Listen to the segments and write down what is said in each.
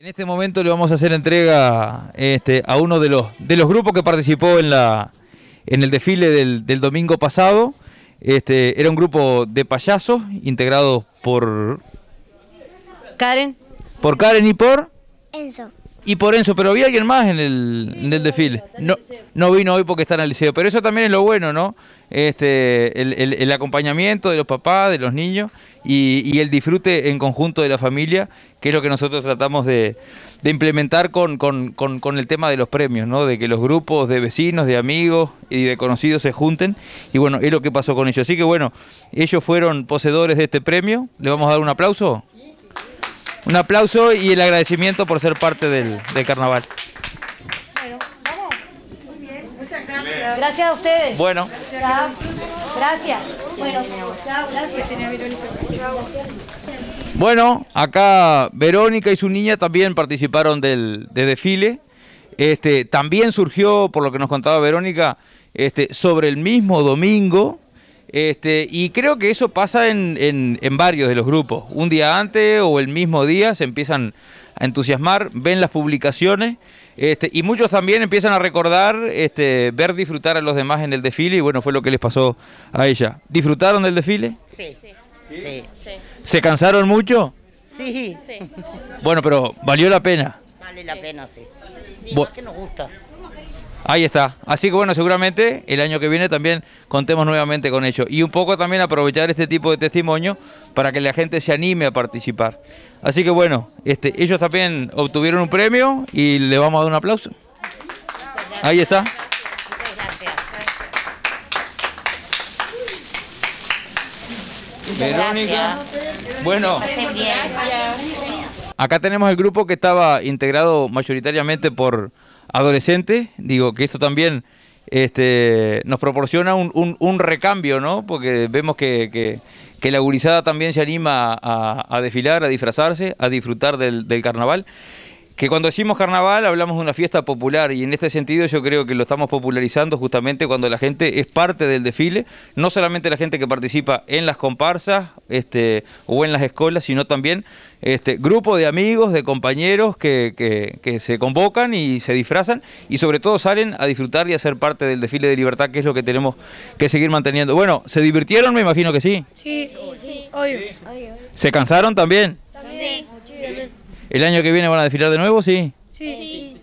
En este momento le vamos a hacer entrega este, a uno de los, de los grupos que participó en, la, en el desfile del, domingo pasado. Este, era un grupo de payasos integrado por... Karen. Por Karen y por... Enzo y por eso, pero había alguien más en el, desfile. No, no vino hoy porque está en el liceo, pero eso también es lo bueno, ¿no? Este, el, el, acompañamiento de los papás, de los niños y, el disfrute en conjunto de la familia, que es lo que nosotros tratamos de, de implementar con, con, con, con, el tema de los premios, ¿no? De que los grupos de vecinos, de amigos y de conocidos se junten. Y bueno, es lo que pasó con ellos. Así que bueno, ellos fueron poseedores de este premio. Le vamos a dar un aplauso. Un aplauso y el agradecimiento por ser parte del, carnaval. Bueno, Muy bien. Muchas gracias. Gracias a ustedes. Bueno. Gracias. Bueno, acá Verónica y su niña también participaron del, desfile. Este, también surgió, por lo que nos contaba Verónica, este, sobre el mismo domingo, este, y creo que eso pasa en, en, varios de los grupos. Un día antes o el mismo día se empiezan a entusiasmar, ven las publicaciones este, y muchos también empiezan a recordar, este, ver disfrutar a los demás en el desfile y bueno, fue lo que les pasó a ella. ¿Disfrutaron del desfile? Sí. sí. sí. ¿Se cansaron mucho? Sí. Bueno, pero valió la pena. Vale la pena, sí. Sí, nos gusta. Ahí está. Así que bueno, seguramente el año que viene también contemos nuevamente con ellos. Y un poco también aprovechar este tipo de testimonio para que la gente se anime a participar. Así que bueno, este, ellos también obtuvieron un premio y le vamos a dar un aplauso. Ahí está. Verónica. Bueno. Acá tenemos el grupo que estaba integrado mayoritariamente por adolescente, digo que esto también este, nos proporciona un, recambio, ¿no? Porque vemos que, la gurizada también se anima a, desfilar, a disfrazarse, a disfrutar del carnaval que cuando decimos carnaval hablamos de una fiesta popular y en este sentido yo creo que lo estamos popularizando justamente cuando la gente es parte del desfile, no solamente la gente que participa en las comparsas este, o en las escuelas, sino también este grupo de amigos, de compañeros que, se convocan y se disfrazan y sobre todo salen a disfrutar y a ser parte del desfile de libertad, que es lo que tenemos que seguir manteniendo. Bueno, ¿se divirtieron? Me imagino que sí. Sí, sí, sí. ¿Se cansaron también? ¿El año que viene van a desfilar de nuevo, sí? Sí.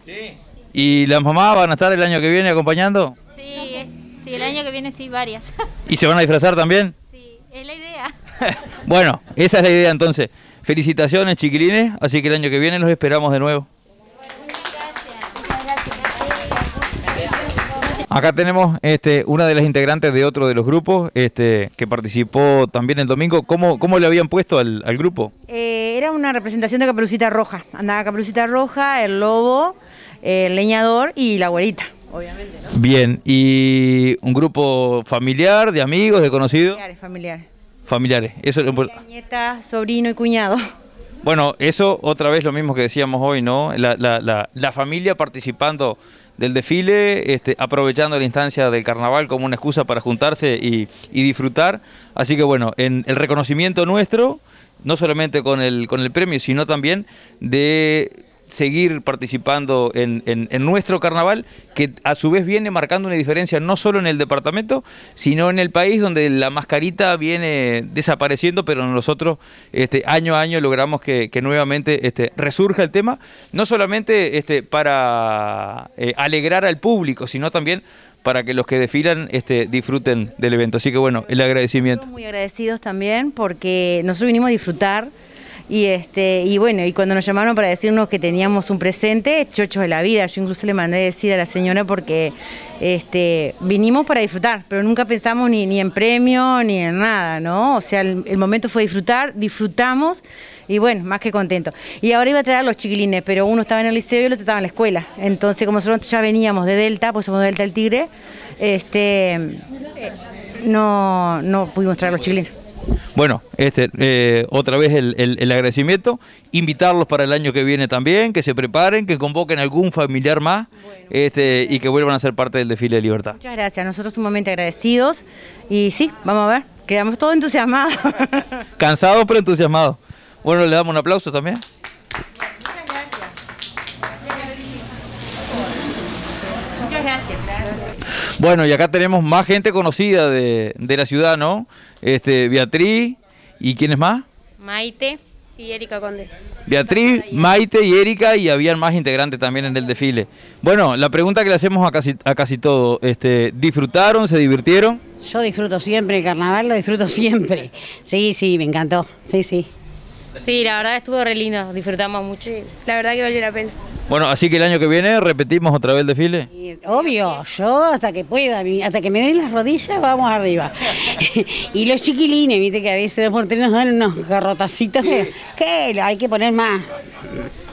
¿Y las mamás van a estar el año que viene acompañando? Sí, eh, sí, el año que viene sí, varias. ¿Y se van a disfrazar también? Sí, es la idea. bueno, esa es la idea entonces. Felicitaciones, chiquilines, así que el año que viene los esperamos de nuevo. Acá tenemos este, una de las integrantes de otro de los grupos este, que participó también el domingo. ¿Cómo, cómo le habían puesto al, grupo? Eh, era una representación de Caperucita Roja. Andaba Caperucita Roja, el lobo, el leñador y la abuelita. Obviamente, Bien, y un grupo familiar, de amigos, de conocidos. Familiares, familiares. Familiares, eso es Nieta, sobrino y cuñado. Bueno, eso otra vez lo mismo que decíamos hoy, ¿no? La, la familia participando del desfile, este, aprovechando la instancia del carnaval como una excusa para juntarse y, disfrutar. Así que bueno, en el reconocimiento nuestro, no solamente con el, con el premio, sino también de seguir participando en, en, nuestro carnaval, que a su vez viene marcando una diferencia no solo en el departamento, sino en el país donde la mascarita viene desapareciendo, pero nosotros este, año a año logramos que, nuevamente este, resurja el tema, no solamente este, para eh, alegrar al público, sino también para que los que desfilan este, disfruten del evento. Así que bueno, el agradecimiento. Muy agradecidos también porque nosotros vinimos a disfrutar. Y este, y bueno, y cuando nos llamaron para decirnos que teníamos un presente, chochos de la vida, yo incluso le mandé decir a la señora porque este, vinimos para disfrutar, pero nunca pensamos ni, ni en premio ni en nada, ¿no? O sea, el, momento fue disfrutar, disfrutamos y bueno, más que contento. Y ahora iba a traer a los chiquilines, pero uno estaba en el liceo y el otro estaba en la escuela. Entonces, como nosotros ya veníamos de Delta, pues somos Delta del Tigre, este, eh, no, no pudimos traer a los chiquilines. Bueno, este, eh, otra vez el, agradecimiento. Invitarlos para el año que viene también, que se preparen, que convoquen algún familiar más este, y que vuelvan a ser parte del desfile de libertad. Muchas gracias, nosotros sumamente agradecidos. Y sí, vamos a ver, quedamos todos entusiasmados. Cansados, pero entusiasmados. Bueno, le damos un aplauso también. Bueno, y acá tenemos más gente conocida de, la ciudad, ¿no? Este, Beatriz, ¿y quién es más? Maite y Erika Conde. Beatriz, Maite y Erika y habían más integrantes también en el desfile. Bueno, la pregunta que le hacemos a casi, a casi todo, este, ¿disfrutaron, se divirtieron? Yo disfruto siempre el carnaval, lo disfruto siempre. Sí, sí, me encantó, sí, sí. Sí, la verdad estuvo re lindo, disfrutamos mucho y la verdad que valió la pena. Bueno, así que el año que viene repetimos otra vez el desfile. Obvio, yo hasta que pueda, hasta que me den las rodillas, vamos arriba. y los chiquilines, viste que a veces por tres nos dan unos garrotacitos, pero hay que poner más.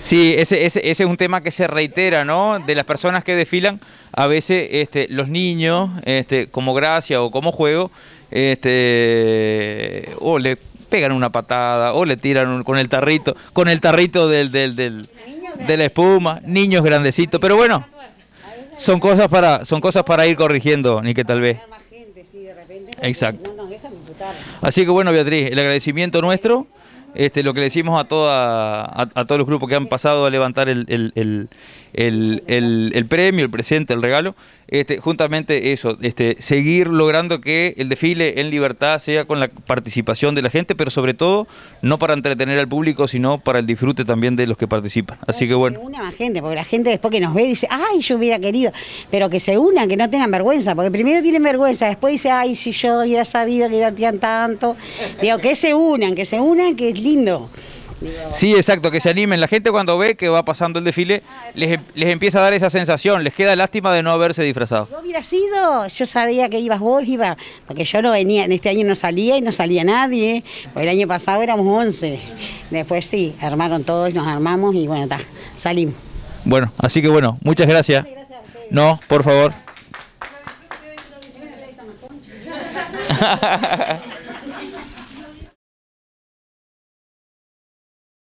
Sí, ese, es un tema que se reitera, ¿no? De las personas que desfilan, a veces este, los niños, este, como gracia o como juego, este, o le pegan una patada, o le tiran con el tarrito, con el tarrito del, del, del de la espuma, niños grandecitos, pero bueno, son cosas para, son cosas para ir corrigiendo, ni que tal vez. Exacto. Así que bueno, Beatriz, el agradecimiento nuestro. Este, lo que le decimos a, toda, todos los grupos que han pasado a levantar el, premio, el presente, el regalo, este, juntamente eso, este, seguir logrando que el desfile en libertad sea con la participación de la gente, pero sobre todo no para entretener al público, sino para el disfrute también de los que participan. Así que bueno. se una más gente, porque la gente después que nos ve dice, ay, yo hubiera querido, pero que se unan, que no tengan vergüenza, porque primero tienen vergüenza, después dice, ay, si yo hubiera sabido que divertían tanto. Digo, que se unan, que se unan, que lindo. Sí, exacto, que se animen. La gente cuando ve que va pasando el desfile ah, les, empieza a dar esa sensación, les queda lástima de no haberse disfrazado. Yo hubiera sido, yo sabía que ibas vos, iba, porque yo no venía, en este año no salía y no salía nadie, el año pasado éramos 11. Después sí, armaron todos, nos armamos y bueno, está, salimos. Bueno, así que bueno, muchas gracias. no, por favor.